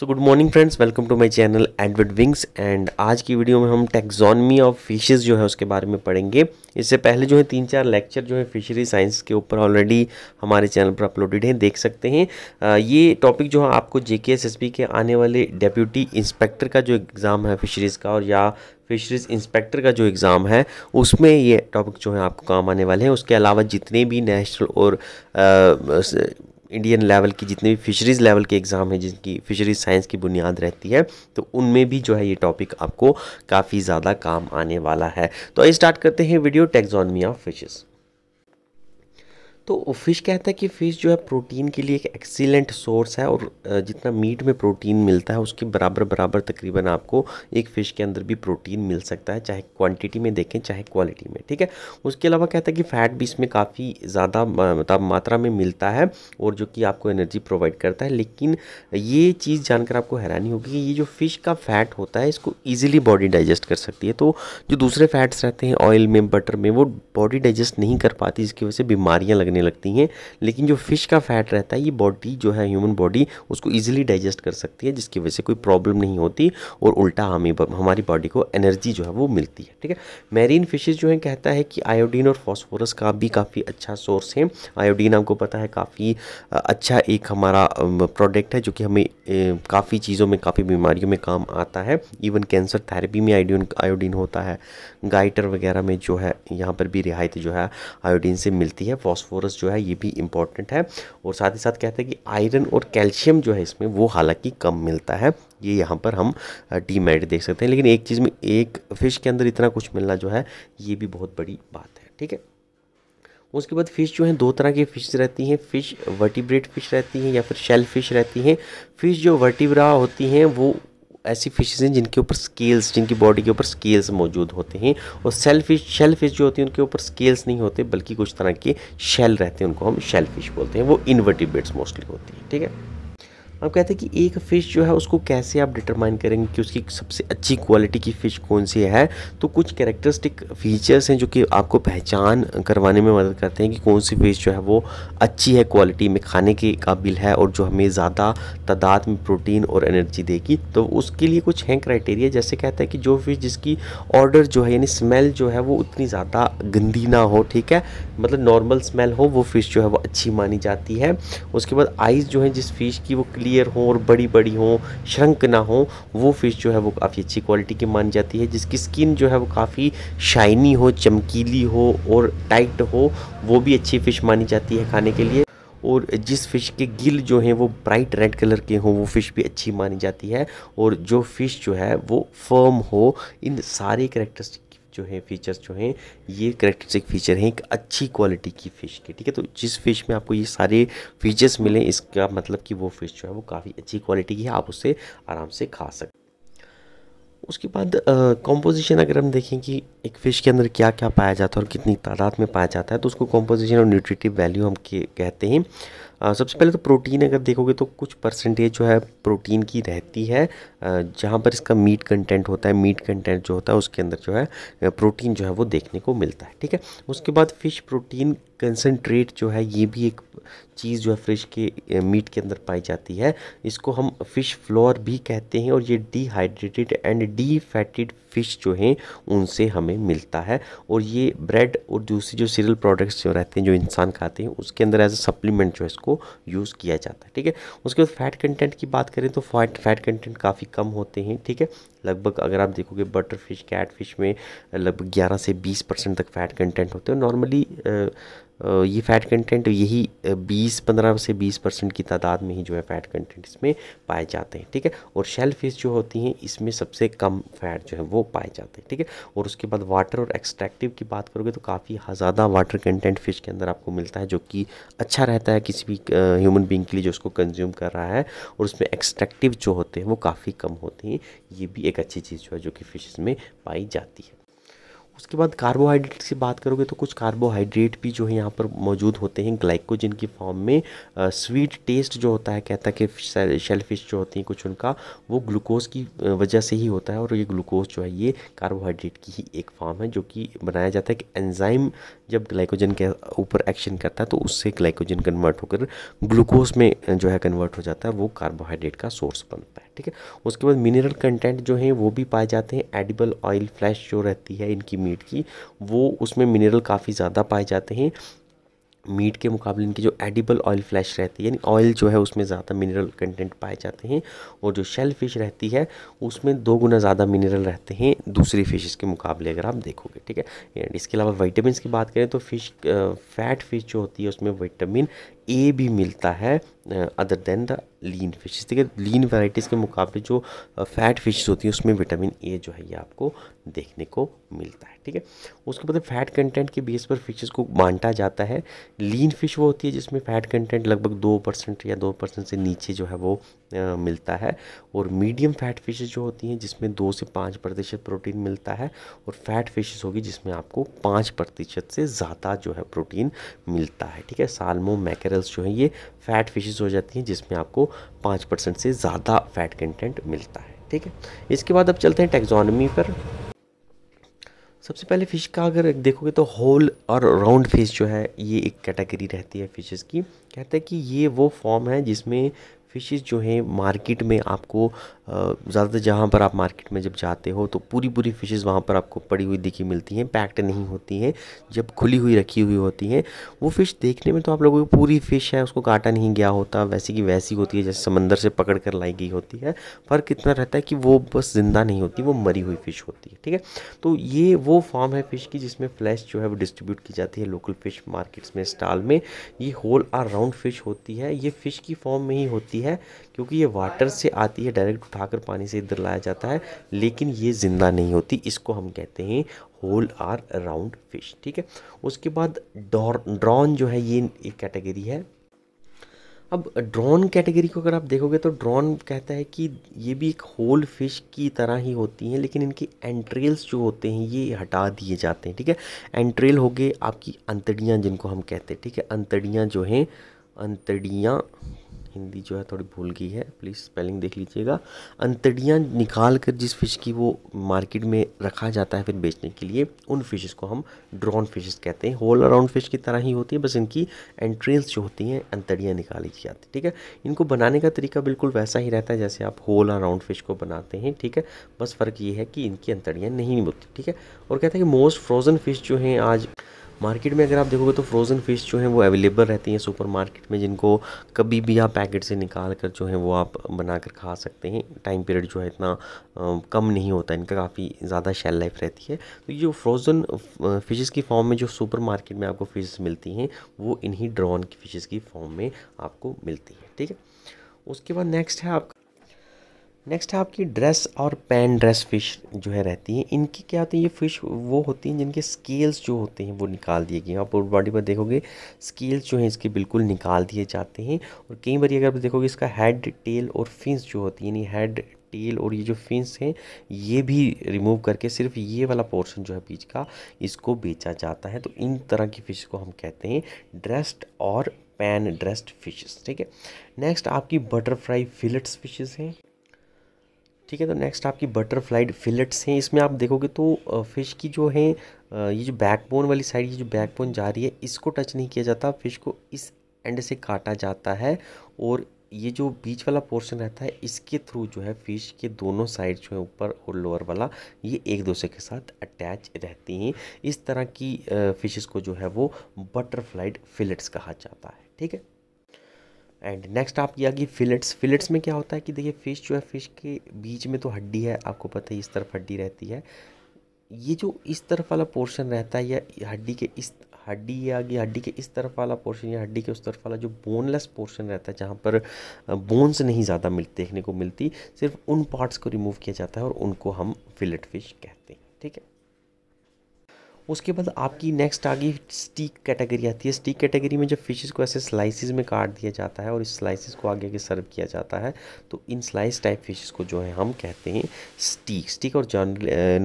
so good morning friends welcome to my channel Edward Wings and आज की video में हम टेक्जोनमी ऑफ फिशेस जो है उसके बारे में पढ़ेंगे इससे पहले जो है तीन चार लेक्चर जो है फिशरी साइंस के ऊपर ऑलरेडी हमारे चैनल पर अपलोडेड हैं देख सकते हैं आ, ये टॉपिक जो है आपको जे के आने वाले डेप्यूटी इंस्पेक्टर का जो एग्ज़ाम है फिशरीज़ का और या फिशरीज इंस्पेक्टर का जो एग्ज़ाम है उसमें ये टॉपिक जो है आपको काम आने वाले हैं उसके अलावा जितने भी नेशनल और आ, इंडियन लेवल की जितने भी फिशरीज़ लेवल के एग्ज़ाम हैं जिनकी फ़िशरीज साइंस की बुनियाद रहती है तो उनमें भी जो है ये टॉपिक आपको काफ़ी ज़्यादा काम आने वाला है तो आइए स्टार्ट करते हैं वीडियो टेक्जॉनमी ऑफ फिशेज़ तो फ़िश कहता है कि फ़िश जो है प्रोटीन के लिए एक एक्सीलेंट सोर्स है और जितना मीट में प्रोटीन मिलता है उसके बराबर बराबर तकरीबन आपको एक फ़िश के अंदर भी प्रोटीन मिल सकता है चाहे क्वांटिटी में देखें चाहे क्वालिटी में ठीक है उसके अलावा कहता है कि फ़ैट भी इसमें काफ़ी ज़्यादा मतलब मात्रा में मिलता है और जो कि आपको एनर्जी प्रोवाइड करता है लेकिन ये चीज़ जानकर आपको हैरानी होगी कि ये जो फ़िश का फ़ैट होता है इसको ईजिली बॉडी डाइजेस्ट कर सकती है तो जो दूसरे फ़ैट्स रहते हैं ऑयल में बटर में वो बॉडी डाइजेस्ट नहीं कर पाती जिसकी वजह से बीमारियाँ लगने लगने लगती हैं लेकिन जो फिश का फैट रहता है ये बॉडी जो है ह्यूमन बॉडी उसको ईजिली डाइजेस्ट कर सकती है जिसकी वजह से कोई प्रॉब्लम नहीं होती और उल्टा हमें हमारी बॉडी को एनर्जी जो है वो मिलती है ठीक है मैरीन फिशेज जो है कहता है कि आयोडीन और फॉस्फोरस का भी काफ़ी अच्छा सोर्स है आयोडीन आपको पता है काफ़ी अच्छा एक हमारा प्रोडक्ट है जो कि हमें काफ़ी चीज़ों में काफ़ी बीमारियों में काम आता है इवन कैंसर थेरेपी में आयोडीन आयोडीन होता है गाइटर वगैरह में जो है यहाँ पर भी रिहायत जो है आयोडीन से मिलती है फॉस्फोरस फॉस्फोरस जो है ये भी इम्पॉर्टेंट है और साथ ही साथ कहते हैं कि आयरन और कैल्शियम जो है इसमें वो हालांकि कम मिलता है ये यहाँ पर हम डीमेरिट देख सकते हैं लेकिन एक चीज़ में एक फ़िश के अंदर इतना कुछ मिलना जो है ये भी बहुत बड़ी बात है ठीक है उसके बाद फ़िश जो हैं दो तरह की फ़िश रहती हैं फ़िश वर्टिब्रेट फ़िश रहती हैं या फिर शेल फ़िश रहती हैं फ़िश जो वर्टिब्रा होती हैं वो ऐसी फिशेज हैं जिनके ऊपर स्केल्स जिनकी बॉडी के ऊपर स्केल्स मौजूद होते हैं और सेल फिश शेल फिश जो होती है उनके ऊपर स्केल्स नहीं होते बल्कि कुछ तरह के शेल रहते हैं उनको हम शेल फिश बोलते हैं वो इन्वर्टिबेट्स मोस्टली होती है ठीक है अब कहते हैं कि एक फ़िश जो है उसको कैसे आप डिटरमाइन करेंगे कि उसकी सबसे अच्छी क्वालिटी की फ़िश कौन सी है तो कुछ कैरेक्टरिस्टिक फीचर्स हैं जो कि आपको पहचान करवाने में मदद करते हैं कि कौन सी फ़िश जो है वो अच्छी है क्वालिटी में खाने के काबिल है और जो हमें ज़्यादा तादाद में प्रोटीन और एनर्जी देगी तो उसके लिए कुछ हैं क्राइटेरिया जैसे कहते हैं कि जो फिश जिसकी ऑर्डर जो है यानी स्मेल जो है वो उतनी ज़्यादा गंदी ना हो ठीक है मतलब नॉर्मल स्मेल हो वो फ़िश जो है वो अच्छी मानी जाती है उसके बाद आइज़ जो है जिस फिश की वो क्लियर क्लियर हो और बड़ी बड़ी हो श्रंक ना हो वो फ़िश जो है वो काफ़ी अच्छी क्वालिटी की मानी जाती है जिसकी स्किन जो है वो काफ़ी शाइनी हो चमकीली हो और टाइट हो वो भी अच्छी फ़िश मानी जाती है खाने के लिए और जिस फ़िश के गिल जो हैं वो ब्राइट रेड कलर के हों वो फ़िश भी अच्छी मानी जाती है और जो फ़िश जो है वो फर्म हो इन सारे करेक्टरिस्टिक जो हैं फीचर्स जो हैं ये करेक्टरिस्टिक फीचर हैं एक अच्छी क्वालिटी की फ़िश की ठीक है तो जिस फिश में आपको ये सारे फीचर्स मिले इसका मतलब कि वो फ़िश जो है वो काफ़ी अच्छी क्वालिटी की है आप उसे आराम से खा सकते उसके बाद कंपोजिशन अगर हम देखें कि एक फ़िश के अंदर क्या क्या पाया जाता है और कितनी तादाद में पाया जाता है तो उसको कंपोजिशन और न्यूट्रिटिव वैल्यू हम के कहते हैं सबसे पहले तो प्रोटीन अगर देखोगे तो कुछ परसेंटेज जो है प्रोटीन की रहती है जहाँ पर इसका मीट कंटेंट होता है मीट कंटेंट जो होता है उसके अंदर जो है प्रोटीन जो है वो देखने को मिलता है ठीक है उसके बाद फ़िश प्रोटीन कंसनट्रेट जो है ये भी एक चीज़ जो है फ्रिश के मीट के अंदर पाई जाती है इसको हम फिश फ्लोर भी कहते हैं और ये dehydrated and defatted fish जो हैं उनसे हमें मिलता है और ये ब्रेड और दूसरी जो सीरियल प्रोडक्ट्स जो रहते हैं जो इंसान खाते हैं उसके अंदर एज अ सप्लीमेंट जो है इसको यूज़ किया जाता है ठीक है उसके बाद फैट कंटेंट की बात करें तो फैट फैट कंटेंट काफ़ी कम होते हैं ठीक है लगभग अगर आप देखोगे बटर फिश कैट फिश में लगभग ग्यारह से बीस परसेंट तक फैट कंटेंट होते हैं नॉर्मली ये फैट कंटेंट यही 20-15 से 20 परसेंट की तादाद में ही जो है फैट कंटेंट इसमें पाए जाते हैं ठीक है और शेल फिश जो होती हैं इसमें सबसे कम फैट जो है वो पाए जाते हैं ठीक है और उसके बाद वाटर और एक्सट्रैक्टिव की बात करोगे तो काफ़ी ज़्यादा वाटर कंटेंट फिश के अंदर आपको मिलता है जो कि अच्छा रहता है किसी भी ह्यूमन बींग के लिए जो उसको कंज्यूम कर रहा है और उसमें एक्सट्रैक्टिव जो होते हैं वो काफ़ी कम होते हैं ये भी एक अच्छी चीज़ जो है जो कि फिश में पाई जाती है उसके बाद कार्बोहाइड्रेट की बात करोगे तो कुछ कार्बोहाइड्रेट भी जो है यहाँ पर मौजूद होते हैं ग्लाइकोजन की फॉर्म में आ, स्वीट टेस्ट जो होता है कहता है कि शेलफिश जो होती हैं कुछ उनका वो ग्लूकोज की वजह से ही होता है और ये ग्लूकोज जो है ये कार्बोहाइड्रेट की ही एक फॉर्म है जो कि बनाया जाता है कि एनजाइम जब ग्लाइकोजन के ऊपर एक्शन करता है तो उससे ग्लाइकोजन कन्वर्ट होकर ग्लूकोज में जो है कन्वर्ट हो जाता है वो कार्बोहाइड्रेट का सोर्स बनता है ठीक है उसके बाद मिनरल कंटेंट जो है वो भी पाए जाते हैं एडिबल ऑयल फ्लैश जो रहती है इनकी मीट की वो उसमें मिनरल काफ़ी ज़्यादा पाए जाते हैं मीट के मुकाबले इनकी जो एडिबल ऑयल फ्लैश रहती है यानी ऑयल जो है उसमें ज़्यादा मिनरल कंटेंट पाए जाते हैं और जो शेल फिश रहती है उसमें दो गुना ज़्यादा मिनरल रहते हैं दूसरी फिशेज़ के मुकाबले अगर आप देखोगे ठीक है एंड इसके अलावा वाइटामिन की बात करें तो फिश फैट फिश जो होती है उसमें वाइटामिन ए भी मिलता है other than the lean fish ठीक है लीन वैराइटीज़ के मुकाबले जो फैट फिश होती हैं उसमें विटामिन ए जो है ये आपको देखने को मिलता है ठीक है उसके बाद फैट कंटेंट के बेस पर फिशेस को बांटा जाता है लीन फिश वो होती है जिसमें फैट कंटेंट लगभग दो परसेंट या दो परसेंट से नीचे जो है वो मिलता है और मीडियम फैट फिशेज जो होती हैं जिसमें दो से पाँच प्रतिशत प्रोटीन मिलता है और फैट फिशेज होगी जिसमें आपको पाँच प्रतिशत से ज़्यादा जो है प्रोटीन मिलता है ठीक है सालमो मैकेरल्स जो है ये फैट फिशेज हो जाती हैं जिसमें आपको पाँच परसेंट से ज़्यादा फैट कंटेंट मिलता है ठीक है इसके बाद अब चलते हैं टेक्जोनमी पर सबसे पहले फ़िश का अगर देखोगे तो होल और राउंड फिश जो है ये एक कैटेगरी रहती है फ़िशेस की कहते हैं कि ये वो फॉर्म है जिसमें फिशेस जो हैं मार्केट में आपको ज़्यादातर जहाँ पर आप मार्केट में जब जाते हो तो पूरी पूरी फिशेस वहाँ पर आपको पड़ी हुई दिखी मिलती हैं पैक्ड नहीं होती हैं जब खुली हुई रखी हुई होती हैं वो फ़िश देखने में तो आप लोगों की पूरी फ़िश है उसको काटा नहीं गया होता वैसी की वैसी होती है जैसे समंदर से पकड़ कर लाई गई होती है फ़र्क इतना रहता है कि वो बस ज़िंदा नहीं होती वो मरी हुई फ़िश होती है ठीक है तो ये वो फॉर्म है फ़िश की जिसमें फ्लैश जो है वो डिस्ट्रीब्यूट की जाती है लोकल फ़िश मार्केट्स में स्टाल में ये होल आर राउंड फ़िश होती है ये फ़िश की फॉर्म में ही होती है है क्योंकि ये वाटर से आती है डायरेक्ट उठाकर पानी से इधर लाया जाता है लेकिन ये ज़िंदा नहीं होती इसको हम कहते हैं होल आर राउंड फिश ठीक है उसके बाद ड्रॉन जो है ये एक कैटेगरी है अब ड्रोन कैटेगरी को अगर आप देखोगे तो ड्रॉन कहता है कि ये भी एक होल फिश की तरह ही होती हैं लेकिन इनके एंट्रेल्स जो होते हैं ये हटा दिए जाते हैं ठीक है एंट्रेल हो गए आपकी अंतड़ियाँ जिनको हम कहते हैं ठीक है अंतड़ियाँ जो हैं अंतड़ियाँ हिंदी जो है थोड़ी भूल गई है प्लीज़ स्पेलिंग देख लीजिएगा अंतड़ियाँ निकाल कर जिस फ़िश की वो मार्केट में रखा जाता है फिर बेचने के लिए उन फिशेस को हम ड्रोन फिशेस कहते हैं होल अराउंड फिश की तरह ही होती है बस इनकी एंट्रेंस जो होती हैं अंतड़ियाँ निकाली जाती है ठीक है इनको बनाने का तरीका बिल्कुल वैसा ही रहता है जैसे आप होल अराउंड फिश को बनाते हैं ठीक है बस फ़र्क ये है कि इनकी अंतड़ियाँ नहीं होती ठीक है और कहते हैं कि मोस्ट फ्रोज़न फिश जो हैं आज मार्केट में अगर आप देखोगे तो फ्रोज़न फ़िश जो है वो अवेलेबल रहती हैं सुपर मार्केट में जिनको कभी भी आप पैकेट से निकाल कर जो है वो आप बना कर खा सकते हैं टाइम पीरियड जो है इतना कम नहीं होता इनका काफ़ी ज़्यादा शेल लाइफ रहती है तो ये फ्रोज़न फिशेस की फॉर्म में जो सुपर मार्केट में आपको फिश मिलती हैं वो इन्हीं ड्रॉन की फ़िशेज़ की फॉर्म में आपको मिलती है ठीक है उसके बाद नेक्स्ट है आपका नेक्स्ट है आपकी ड्रेस और पैन ड्रेस फ़िश जो है रहती है इनकी क्या होती है ये फ़िश वो होती हैं जिनके स्केल्स जो होते हैं वो निकाल दिए गए हैं आप बॉडी पर देखोगे स्केल्स जो हैं इसके बिल्कुल निकाल दिए जाते हैं और कई बार अगर आप देखोगे इसका हेड टेल और फिंस जो होती है यानी हेड टेल और ये जो फिंस हैं ये भी रिमूव करके सिर्फ ये वाला पोर्शन जो है बीच का इसको बेचा जाता है तो इन तरह की फ़िश को हम कहते हैं ड्रेस्ड और पैन ड्रेस्ड फिशेस ठीक है नेक्स्ट आपकी बटरफ्लाई फिलट्स फिशेस हैं ठीक है तो नेक्स्ट आपकी बटरफ्लाइड फिलेट्स हैं इसमें आप देखोगे तो फ़िश की जो है ये जो बैकबोन वाली साइड ये जो बैकबोन जा रही है इसको टच नहीं किया जाता फ़िश को इस एंड से काटा जाता है और ये जो बीच वाला पोर्शन रहता है इसके थ्रू जो है फिश के दोनों साइड जो है ऊपर और लोअर वाला ये एक दूसरे के साथ अटैच रहती हैं इस तरह की फ़िशेस को जो है वो बटरफ्लाइड फिलेट्स कहा जाता है ठीक है एंड नेक्स्ट आप किया कि फिलेट्स फिलेट्स में क्या होता है कि देखिए फ़िश जो है फ़िश के बीच में तो हड्डी है आपको पता है इस तरफ हड्डी रहती है ये जो इस तरफ वाला पोर्शन रहता है या हड्डी के इस हड्डी या आगे हड्डी के इस तरफ वाला पोर्शन या हड्डी के उस तरफ वाला जो बोनलेस पोर्शन रहता है जहाँ पर बोन्स नहीं ज़्यादा मिल देखने को मिलती सिर्फ उन पार्ट्स को रिमूव किया जाता है और उनको हम फिलेट फिश कहते हैं ठीक है उसके बाद आपकी नेक्स्ट आगे स्टीक कैटेगरी आती है स्टीक कैटेगरी में जब फिशेस को ऐसे स्लाइसिस में काट दिया जाता है और इस स्लाइसिस को आगे आगे सर्व किया जाता है तो इन स्लाइस टाइप फिशेस को जो है हम कहते हैं स्टीक स्टीक और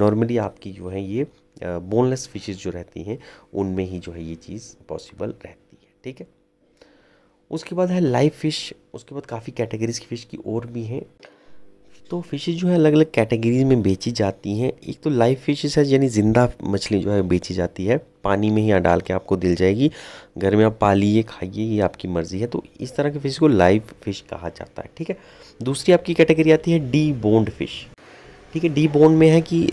नॉर्मली आपकी जो है ये बोनलेस फिशेस जो रहती हैं उनमें ही जो है ये चीज़ पॉसिबल रहती है ठीक है उसके बाद है लाइव फ़िश उसके बाद काफ़ी कैटेगरीज की फ़िश की और भी हैं तो फिशेज जो है अलग अलग कैटेगरीज में बेची जाती हैं एक तो लाइव फिशेज है यानी ज़िंदा मछली जो है बेची जाती है पानी में ही यहाँ डाल के आपको दिल जाएगी घर में आप पालिए खाइए ये आपकी मर्ज़ी है तो इस तरह के फ़िश को लाइव फ़िश कहा जाता है ठीक है दूसरी आपकी कैटेगरी आती है डी बोन्ड फ़िश ठीक है डी बोन्ड में है कि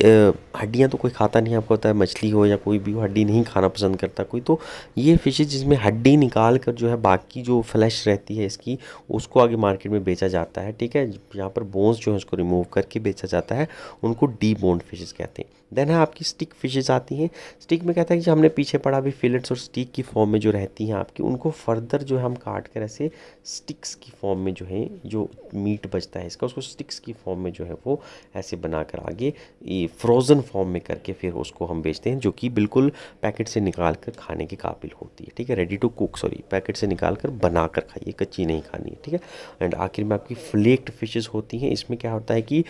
हड्डियाँ तो कोई खाता नहीं आपको पता है मछली हो या कोई भी हो हड्डी नहीं खाना पसंद करता कोई तो ये फिशेज जिसमें हड्डी निकाल कर जो है बाकी जो फ्लैश रहती है इसकी उसको आगे मार्केट में बेचा जाता है ठीक है यहाँ पर बोन्स जो है उसको रिमूव करके बेचा जाता है उनको डी बोन्ड फिशेज कहते हैं देन है आपकी स्टिक फिशेज आती हैं स्टिक में कहता है कि हमने पीछे पड़ा भी फिलेट्स और स्टिक की फॉर्म में जो रहती हैं आपकी उनको फर्दर जो है हम काट कर ऐसे स्टिक्स की फॉर्म में जो है जो मीट बचता है इसका उसको स्टिक्स की फॉर्म में जो है वो ऐसे बनाकर आगे ये फ्रोज़न फॉर्म में करके फिर उसको हम बेचते हैं जो कि बिल्कुल पैकेट से निकाल कर खाने के काबिल होती है ठीक है ready to cook sorry packet से निकाल कर बना कर खाइए कच्ची नहीं खानी है ठीक है एंड आखिर में आपकी फ्लेक्ड फिशेज़ होती हैं इसमें क्या होता है कि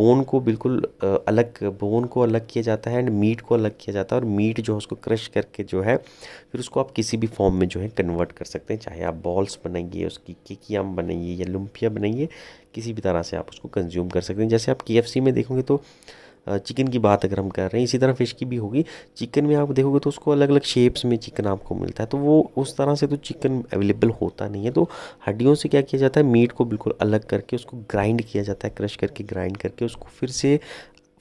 बोन को बिल्कुल अलग बोन को अलग किया जाता है एंड मीट को अलग किया जाता है और मीट जो है उसको क्रश करके जो है फिर उसको आप किसी भी फॉर्म में जो है कन्वर्ट कर सकते हैं चाहे आप बॉल्स बनाइए उसकी केकियाम बनाइए या लुम्फिया बनाइए किसी भी तरह से आप उसको कंज्यूम कर सकते हैं जैसे आप के में देखोगे तो चिकन की बात अगर हम कर रहे हैं इसी तरह फ़िश की भी होगी चिकन में आप देखोगे तो उसको अलग अलग शेप्स में चिकन आपको मिलता है तो वो उस तरह से तो चिकन अवेलेबल होता नहीं है तो हड्डियों से क्या किया जाता है मीट को बिल्कुल अलग करके उसको ग्राइंड किया जाता है क्रश करके ग्राइंड करके उसको फिर से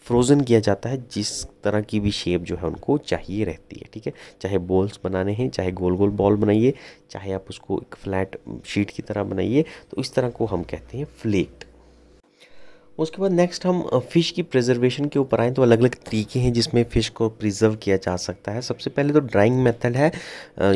फ्रोज़न किया जाता है जिस तरह की भी शेप जो है उनको चाहिए रहती है ठीक है चाहे बॉल्स बनाने हैं चाहे गोल गोल बॉल बनाइए चाहे आप उसको एक फ्लैट शीट की तरह बनाइए तो इस तरह को हम कहते हैं फ्लेक्ट उसके बाद नेक्स्ट हम फ़िश की प्रिजर्वेशन के ऊपर आए तो अलग अलग तरीके हैं जिसमें फ़िश को प्रिजर्व किया जा सकता है सबसे पहले तो ड्राइंग मेथड है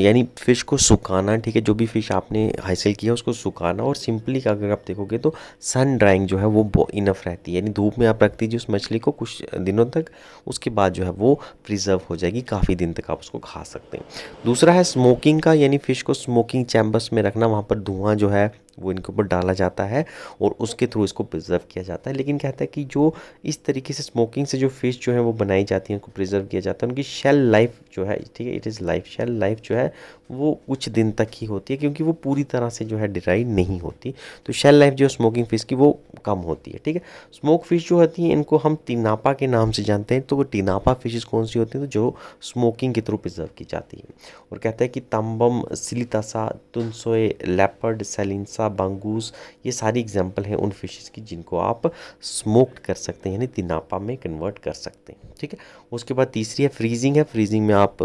यानी फ़िश को सुखाना ठीक है जो भी फ़िश आपने हासिल किया उसको सुखाना और सिंपली अगर आप देखोगे तो सन ड्राइंग जो है वो इनफ रहती है यानी धूप में आप रख दीजिए उस मछली को कुछ दिनों तक उसके बाद जो है वो प्रिजर्व हो जाएगी काफ़ी दिन तक आप उसको खा सकते हैं दूसरा है स्मोकिंग का यानी फ़िश को स्मोकिंग चैम्बर्स में रखना वहाँ पर धुआँ जो है वो इनके ऊपर डाला जाता है और उसके थ्रू इसको प्रिजर्व किया जाता है लेकिन कहता है कि जो इस तरीके से स्मोकिंग से जो फ़िश जो है वो बनाई जाती है उनको प्रिजर्व किया जाता है उनकी शेल लाइफ जो है ठीक है it is life shelf life जो है वो कुछ दिन तक ही होती है क्योंकि वो पूरी तरह से जो है डिराइड नहीं होती तो शेल लाइफ जो है स्मोकिंग फ़िश की वो कम होती है ठीक है स्मोक फिश जो होती हैं इनको हम टीनापा के नाम से जानते हैं तो वो टीनापा फिशेज कौन सी होती हैं तो जो स्मोकिंग के थ्रू प्रिजर्व की जाती है और कहते हैं कि तम्बम सिलितासा तुनसोए लेपर्ड सेलिंसा बंगूस ये सारी एग्जाम्पल हैं उन फिशेज़ की जिनको आप स्मोक्ड कर सकते हैं यानी तिनापा में कन्वर्ट कर सकते हैं ठीक है उसके बाद तीसरी है फ्रीजिंग है फ्रीजिंग में आप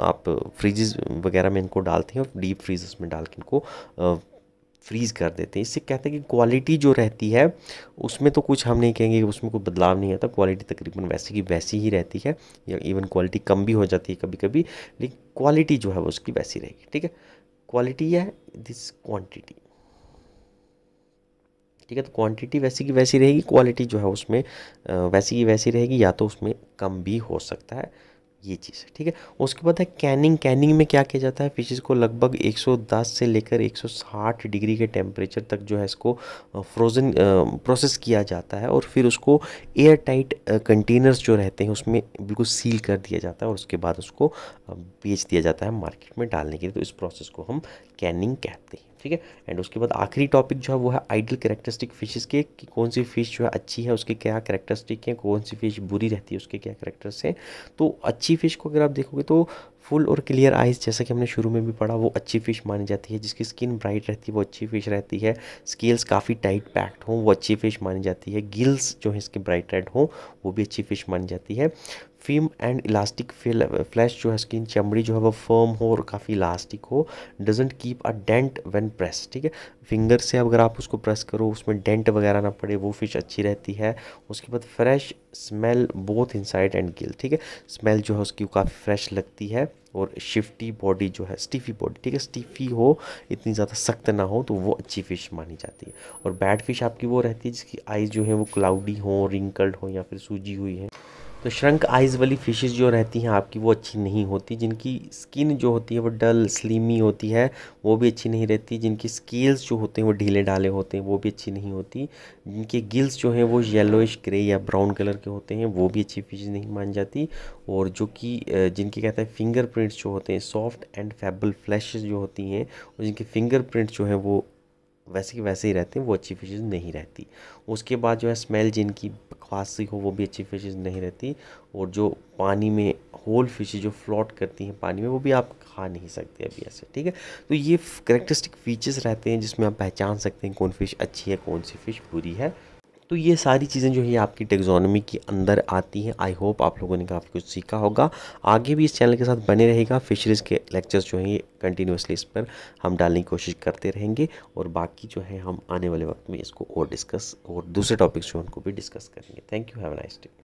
आप फ्रीजेस वगैरह में इनको डालते हैं और डीप फ्रीजर्स में डाल के इनको फ्रीज़ कर देते हैं इससे कहते हैं कि क्वालिटी जो रहती है उसमें तो कुछ हम नहीं कहेंगे उसमें कोई बदलाव नहीं आता क्वालिटी तकरीबन वैसी की वैसी ही रहती है या इवन क्वालिटी कम भी हो जाती है कभी कभी लेकिन क्वालिटी जो है वो उसकी वैसी रहेगी ठीक है क्वालिटी है दिस क्वांटिटी ठीक है तो क्वांटिटी वैसी की वैसी रहेगी क्वालिटी जो है उसमें वैसी की वैसी रहेगी या तो उसमें कम भी हो सकता है ये चीज़ ठीक है उसके बाद है कैनिंग कैनिंग में क्या किया जाता है फिशेस को लगभग 110 से लेकर 160 डिग्री के टेम्परेचर तक जो है इसको फ्रोज़न प्रोसेस किया जाता है और फिर उसको एयर टाइट कंटेनर्स जो रहते हैं उसमें बिल्कुल सील कर दिया जाता है और उसके बाद उसको बेच दिया जाता है मार्केट में डालने के लिए तो इस प्रोसेस को हम कैनिंग कहते हैं ठीक है एंड उसके बाद आखिरी टॉपिक जो है वो है आइडल करेक्टरिस्टिक फिशेज के कि कौन सी फ़िश जो है अच्छी है उसके क्या करेक्टरिस्टिक हैं कौन सी फ़िश बुरी रहती है उसके क्या करेक्टर्स हैं तो अच्छी फ़िश को अगर आप देखोगे तो फुल और क्लियर आइज़ जैसा कि हमने शुरू में भी पढ़ा वो अच्छी फ़िश मानी जाती है जिसकी स्किन ब्राइट रहती है वो अच्छी फ़िश रहती है स्केल्स काफ़ी टाइट पैक्ड हों वो अच्छी फ़िश मानी जाती है गिल्स जो है इसके ब्राइट रेड हों वो भी अच्छी फ़िश मानी जाती है फिम एंड इलास्टिक फ्लैश जो है स्किन चमड़ी जो है वो फर्म हो और काफ़ी इलास्टिक हो doesn't keep a dent when press ठीक है फिंगर से अगर आप उसको प्रेस करो उसमें डेंट वगैरह ना पड़े वो फिश अच्छी रहती है उसके बाद fresh smell both inside and gill ठीक है स्मेल जो है उसकी काफ़ी फ्रेश लगती है और शिफ्टी बॉडी जो है स्टीफी बॉडी ठीक है स्टीफी हो इतनी ज़्यादा सख्त ना हो तो वो अच्छी फ़िश मानी जाती है और बैड फिश आपकी वो रहती है जिसकी आइज़ जो है वो क्लाउडी हो रिंकल्ड हो या फिर सूजी हुई है तो श्रंक आइज़ वाली फ़िशेज़ जो रहती हैं आपकी वो अच्छी नहीं होती जिनकी स्किन जो होती है वो डल स्लीमी होती है वो भी अच्छी नहीं रहती जिनकी स्केल्स जो होते हैं वो ढीले डाले होते हैं वो भी अच्छी नहीं होती जिनके गिल्स जो हैं वो येलोइश ग्रे या ब्राउन कलर के होते हैं वो भी अच्छी फिशेज़ नहीं मान जाती और जो कि जिनके कहते हैं फिंगर प्रिंट्स जो होते हैं सॉफ्ट एंड फैबल फ्लैश जो होती हैं और जिनके फिंगर प्रिंट्स जो हैं वो वैसे के वैसे ही रहते हैं वो अच्छी फिशेज़ नहीं रहती उसके बाद जो है स्मेल जिनकी फांसी हो वो भी अच्छी फिश नहीं रहती और जो पानी में होल फिशेज जो फ्लॉट करती हैं पानी में वो भी आप खा नहीं सकते अभी ऐसे ठीक है तो ये करेक्टरिस्टिक फीचर्स रहते हैं जिसमें आप पहचान सकते हैं कौन फिश अच्छी है कौन सी फ़िश बुरी है तो ये सारी चीज़ें जो है आपकी टेक्जोनमी के अंदर आती हैं आई होप आप लोगों ने काफ़ी कुछ सीखा होगा आगे भी इस चैनल के साथ बने रहेगा फिशरीज़ के लेक्चर्स जो हैं कंटिन्यूसली इस पर हम डालने की कोशिश करते रहेंगे और बाकी जो है हम आने वाले वक्त में इसको और डिस्कस और दूसरे टॉपिक्स जो उनको भी डिस्कस करेंगे thank you have nice day